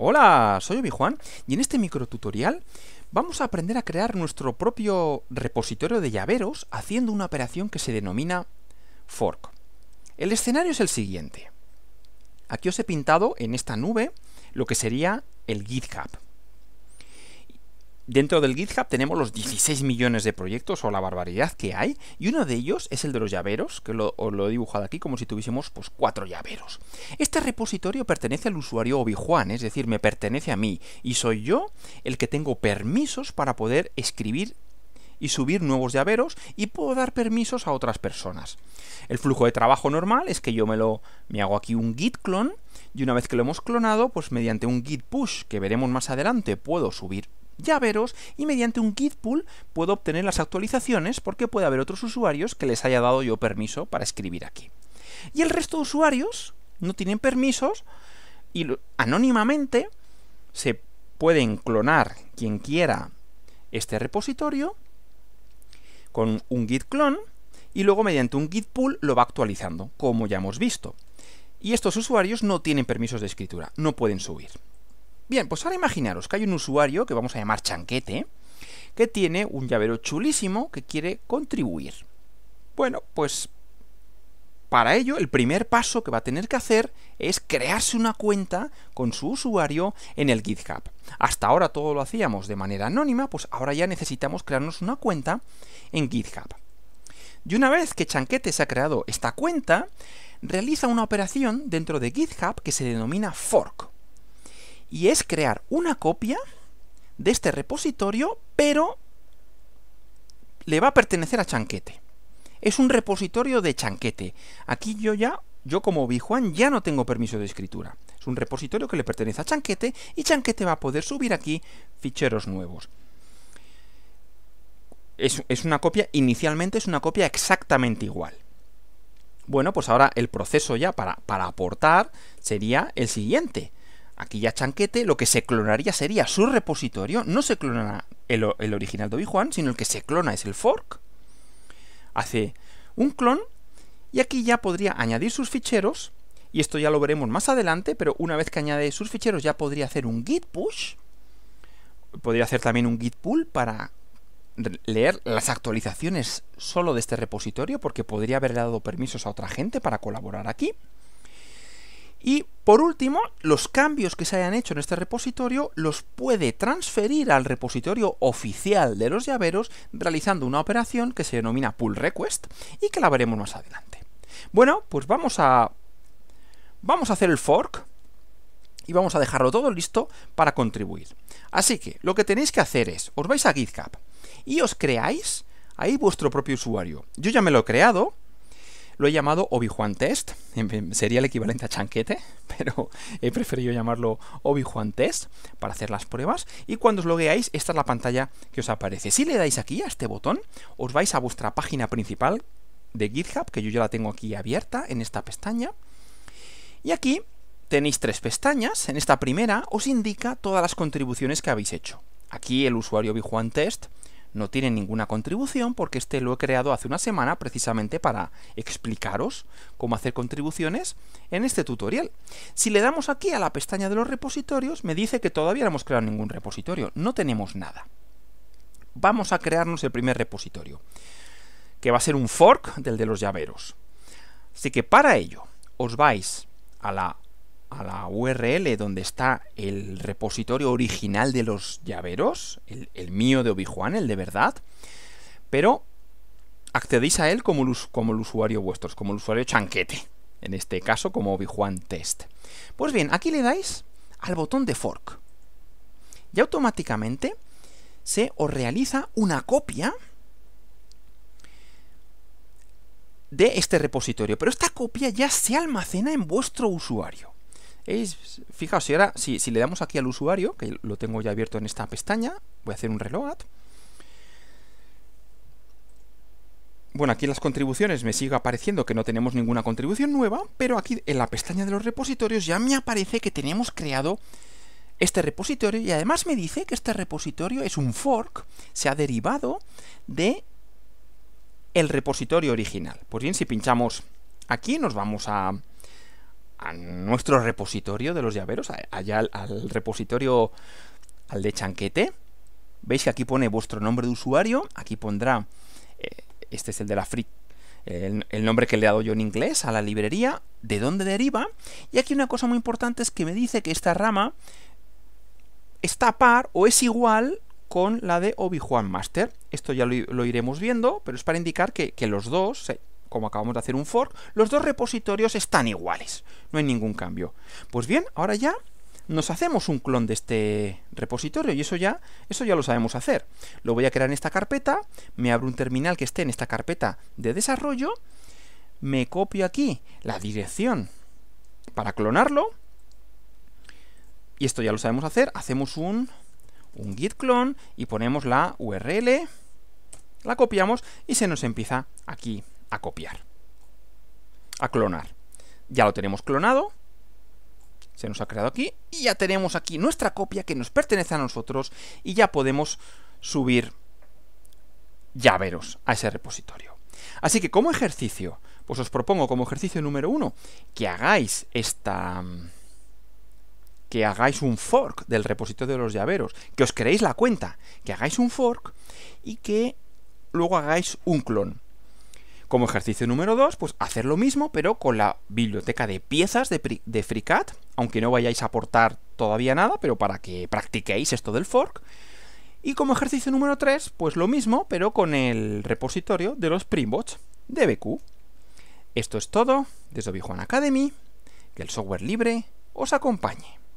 Hola, soy Obi-Juan y en este microtutorial vamos a aprender a crear nuestro propio repositorio de llaveros haciendo una operación que se denomina fork. El escenario es el siguiente. Aquí os he pintado en esta nube lo que sería el GitHub dentro del GitHub tenemos los 16 millones de proyectos o la barbaridad que hay, y uno de ellos es el de los llaveros, que lo, os lo he dibujado aquí como si tuviésemos pues, cuatro llaveros. Este repositorio pertenece al usuario Obi-Juan, es decir, me pertenece a mí, y soy yo el que tengo permisos para poder escribir y subir nuevos llaveros y puedo dar permisos a otras personas. El flujo de trabajo normal es que yo me lo me hago aquí un git clone y una vez que lo hemos clonado, pues mediante un git push que veremos más adelante puedo subir llaveros y mediante un git pool puedo obtener las actualizaciones porque puede haber otros usuarios que les haya dado yo permiso para escribir aquí. Y el resto de usuarios no tienen permisos y anónimamente se pueden clonar quien quiera este repositorio con un git clone y luego mediante un git pool lo va actualizando, como ya hemos visto. Y estos usuarios no tienen permisos de escritura, no pueden subir. Bien, pues ahora imaginaros que hay un usuario que vamos a llamar Chanquete, que tiene un llavero chulísimo que quiere contribuir. Bueno, pues para ello, el primer paso que va a tener que hacer es crearse una cuenta con su usuario en el GitHub. Hasta ahora todo lo hacíamos de manera anónima, pues ahora ya necesitamos crearnos una cuenta en GitHub. Y una vez que Chanquete se ha creado esta cuenta, realiza una operación dentro de GitHub que se denomina fork y es crear una copia de este repositorio, pero le va a pertenecer a Chanquete. Es un repositorio de Chanquete. Aquí yo ya, yo como Bijuan, ya no tengo permiso de escritura. Es un repositorio que le pertenece a Chanquete y Chanquete va a poder subir aquí ficheros nuevos. Es, una copia, inicialmente es una copia exactamente igual. Bueno, pues ahora el proceso ya para aportar sería el siguiente aquí ya chanquete, lo que se clonaría sería su repositorio, no se clonará el, original de obi sino el que se clona es el fork, hace un clon, y aquí ya podría añadir sus ficheros, y esto ya lo veremos más adelante, pero una vez que añade sus ficheros ya podría hacer un git push, podría hacer también un git pull para leer las actualizaciones solo de este repositorio, porque podría haberle dado permisos a otra gente para colaborar aquí. Y por último, los cambios que se hayan hecho en este repositorio los puede transferir al repositorio oficial de los llaveros realizando una operación que se denomina pull request y que la veremos más adelante. Bueno, pues vamos a vamos a hacer el fork y vamos a dejarlo todo listo para contribuir. Así que lo que tenéis que hacer es, os vais a GitHub y os creáis ahí vuestro propio usuario. Yo ya me lo he creado, lo he llamado Obi-Juan Test, em, em, sería el equivalente a chanquete, pero he preferido llamarlo Obi-Juan Test para hacer las pruebas. Y cuando os logueáis, esta es la pantalla que os aparece. Si le dais aquí a este botón, os vais a vuestra página principal de GitHub, que yo ya la tengo aquí abierta en esta pestaña. Y aquí tenéis tres pestañas. En esta primera os indica todas las contribuciones que habéis hecho. Aquí el usuario Obi Juan Test no tiene ninguna contribución porque este lo he creado hace una semana precisamente para explicaros cómo hacer contribuciones en este tutorial. Si le damos aquí a la pestaña de los repositorios, me dice que todavía no hemos creado ningún repositorio, no tenemos nada. Vamos a crearnos el primer repositorio, que va a ser un fork del de los llaveros. Así que para ello, os vais a la a la URL donde está el repositorio original de los llaveros, el, mío de Obi-Juan, el de verdad, pero accedéis a él como, el, usuario vuestro, como el usuario chanquete, en este caso como Obi-Juan Test. Pues bien, aquí le dais al botón de fork y automáticamente se os realiza una copia de este repositorio, pero esta copia ya se almacena en vuestro usuario fijaos, si ahora si, si le damos aquí al usuario, que lo tengo ya abierto en esta pestaña, voy a hacer un reload. Bueno, aquí en las contribuciones me sigue apareciendo que no tenemos ninguna contribución nueva, pero aquí en la pestaña de los repositorios ya me aparece que tenemos creado este repositorio y además me dice que este repositorio es un fork, se ha derivado de el repositorio original. Pues bien, si pinchamos aquí nos vamos a a nuestro repositorio de los llaveros, allá al, repositorio, al de chanquete. Veis que aquí pone vuestro nombre de usuario, aquí pondrá, eh, este es el de la free el, nombre que le he dado yo en inglés a la librería, de dónde deriva. Y aquí una cosa muy importante es que me dice que esta rama está par o es igual con la de Obi-Juan Master. Esto ya lo, iremos viendo, pero es para indicar que, los dos como acabamos de hacer un fork, los dos repositorios están iguales, no hay ningún cambio. Pues bien, ahora ya nos hacemos un clon de este repositorio y eso ya, eso ya lo sabemos hacer. Lo voy a crear en esta carpeta, me abro un terminal que esté en esta carpeta de desarrollo, me copio aquí la dirección para clonarlo y esto ya lo sabemos hacer, hacemos un, git clone y ponemos la URL, la copiamos y se nos empieza aquí a copiar, a clonar. Ya lo tenemos clonado, se nos ha creado aquí, y ya tenemos aquí nuestra copia que nos pertenece a nosotros, y ya podemos subir llaveros a ese repositorio. Así que como ejercicio, pues os propongo como ejercicio número uno que hagáis esta que hagáis un fork del repositorio de los llaveros, que os creéis la cuenta, que hagáis un fork y que luego hagáis un clon. Como ejercicio número 2, pues hacer lo mismo, pero con la biblioteca de piezas de, de FreeCAD, aunque no vayáis a aportar todavía nada, pero para que practiquéis esto del fork. Y como ejercicio número 3, pues lo mismo, pero con el repositorio de los Primbots de BQ. Esto es todo desde Obi Academy. Que el software libre os acompañe.